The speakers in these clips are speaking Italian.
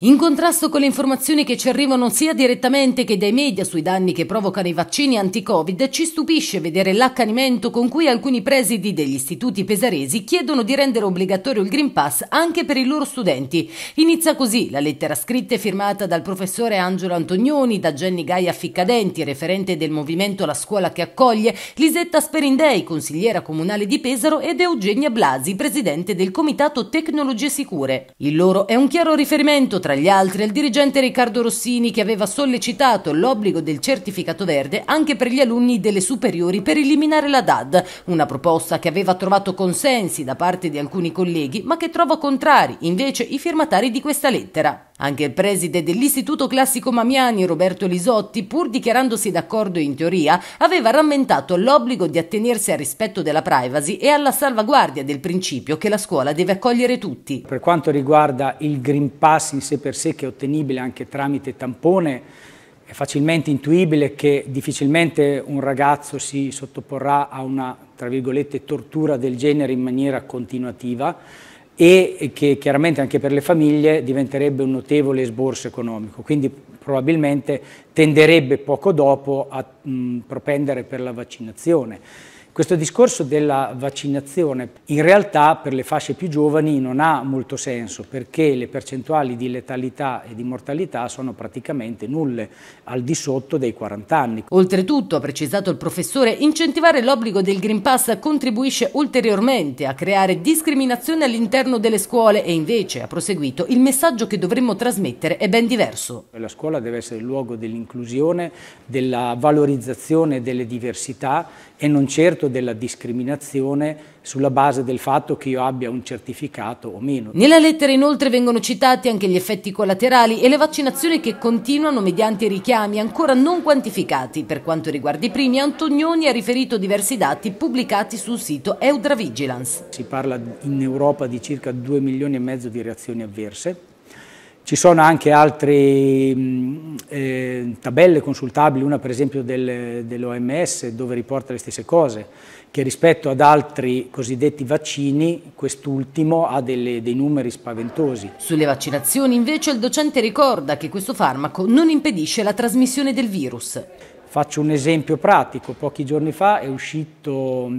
In contrasto con le informazioni che ci arrivano sia direttamente che dai media sui danni che provocano i vaccini anti-Covid, ci stupisce vedere l'accanimento con cui alcuni presidi degli istituti pesaresi chiedono di rendere obbligatorio il Green Pass anche per i loro studenti. Inizia così la lettera scritta e firmata dal professore Angelo Antonioni, da Jenny Gaia Ficcadenti, referente del movimento La Scuola che accoglie, Lisetta Sperindei, consigliera comunale di Pesaro, ed Eugenia Blasi, presidente del Comitato Tecnologie Sicure. Il loro è un chiaro riferimento tra gli altri il dirigente Riccardo Rossini che aveva sollecitato l'obbligo del certificato verde anche per gli alunni delle superiori per eliminare la DAD, una proposta che aveva trovato consensi da parte di alcuni colleghi ma che trova contrari invece i firmatari di questa lettera. Anche il preside dell'Istituto Classico Mamiani, Roberto Lisotti, pur dichiarandosi d'accordo in teoria, aveva rammentato l'obbligo di attenersi al rispetto della privacy e alla salvaguardia del principio che la scuola deve accogliere tutti. Per quanto riguarda il Green Pass in sé per sé, che è ottenibile anche tramite tampone, è facilmente intuibile che difficilmente un ragazzo si sottoporrà a una, tra virgolette, tortura del genere in maniera continuativa e che chiaramente anche per le famiglie diventerebbe un notevole sborso economico, quindi probabilmente tenderebbe poco dopo a mh, propendere per la vaccinazione. Questo discorso della vaccinazione in realtà per le fasce più giovani non ha molto senso perché le percentuali di letalità e di mortalità sono praticamente nulle, al di sotto dei 40 anni. Oltretutto, ha precisato il professore, incentivare l'obbligo del Green Pass contribuisce ulteriormente a creare discriminazione all'interno delle scuole e invece, ha proseguito, il messaggio che dovremmo trasmettere è ben diverso. La scuola deve essere il luogo dell'inclusione, della valorizzazione delle diversità e non certo concetto della discriminazione sulla base del fatto che io abbia un certificato o meno. Nella lettera inoltre vengono citati anche gli effetti collaterali e le vaccinazioni che continuano mediante richiami ancora non quantificati. Per quanto riguarda i primi, Antonioni ha riferito diversi dati pubblicati sul sito Eudravigilance. Si parla in Europa di circa 2 milioni e mezzo di reazioni avverse ci sono anche altre mm, eh, tabelle consultabili, una per esempio del, dell'OMS dove riporta le stesse cose, che rispetto ad altri cosiddetti vaccini quest'ultimo ha delle, dei numeri spaventosi. Sulle vaccinazioni invece il docente ricorda che questo farmaco non impedisce la trasmissione del virus. Faccio un esempio pratico, pochi giorni fa è uscito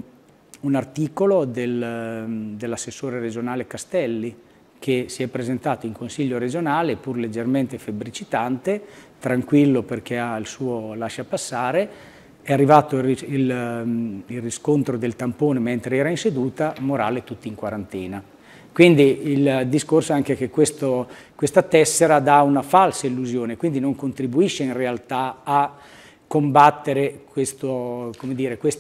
un articolo del, mm, dell'assessore regionale Castelli che si è presentato in Consiglio regionale, pur leggermente febbricitante, tranquillo perché ha il suo lascia passare, è arrivato il, il, ehm, il riscontro del tampone mentre era in seduta, morale tutti in quarantena. Quindi il discorso è anche che questo, questa tessera dà una falsa illusione, quindi non contribuisce in realtà a combattere questa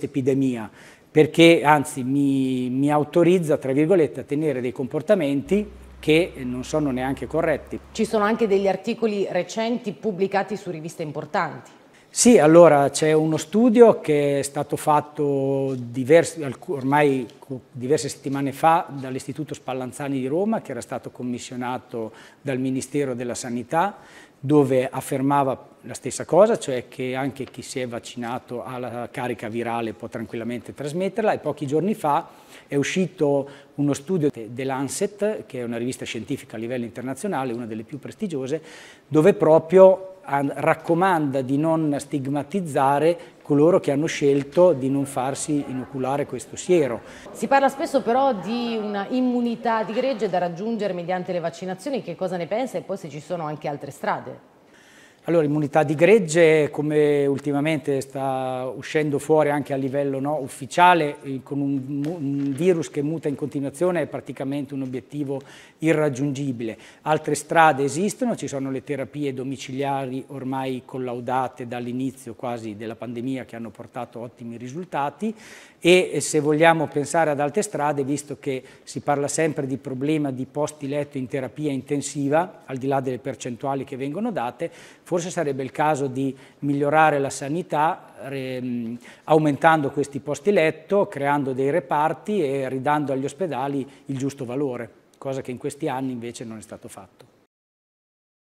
epidemia, perché anzi mi, mi autorizza, tra virgolette, a tenere dei comportamenti che non sono neanche corretti. Ci sono anche degli articoli recenti pubblicati su riviste importanti. Sì, allora c'è uno studio che è stato fatto diversi, ormai diverse settimane fa dall'Istituto Spallanzani di Roma, che era stato commissionato dal Ministero della Sanità, dove affermava la stessa cosa, cioè che anche chi si è vaccinato ha la carica virale può tranquillamente trasmetterla e pochi giorni fa è uscito uno studio dell'ANSET, che è una rivista scientifica a livello internazionale, una delle più prestigiose, dove proprio raccomanda di non stigmatizzare coloro che hanno scelto di non farsi inoculare questo siero. Si parla spesso però di una immunità di gregge da raggiungere mediante le vaccinazioni, che cosa ne pensa e poi se ci sono anche altre strade? Allora, immunità di gregge, come ultimamente sta uscendo fuori anche a livello no, ufficiale, eh, con un, un, virus che muta in continuazione, è praticamente un obiettivo irraggiungibile. Altre strade esistono, ci sono le terapie domiciliari ormai collaudate dall'inizio quasi della pandemia che hanno portato ottimi risultati e eh, se vogliamo pensare ad altre strade, visto che si parla sempre di problema di posti letto in terapia intensiva, al di là delle percentuali che vengono date, forse forse sarebbe il caso di migliorare la sanità re, mm, aumentando questi posti letto, creando dei reparti e ridando agli ospedali il giusto valore, cosa che in questi anni invece non è stato fatto.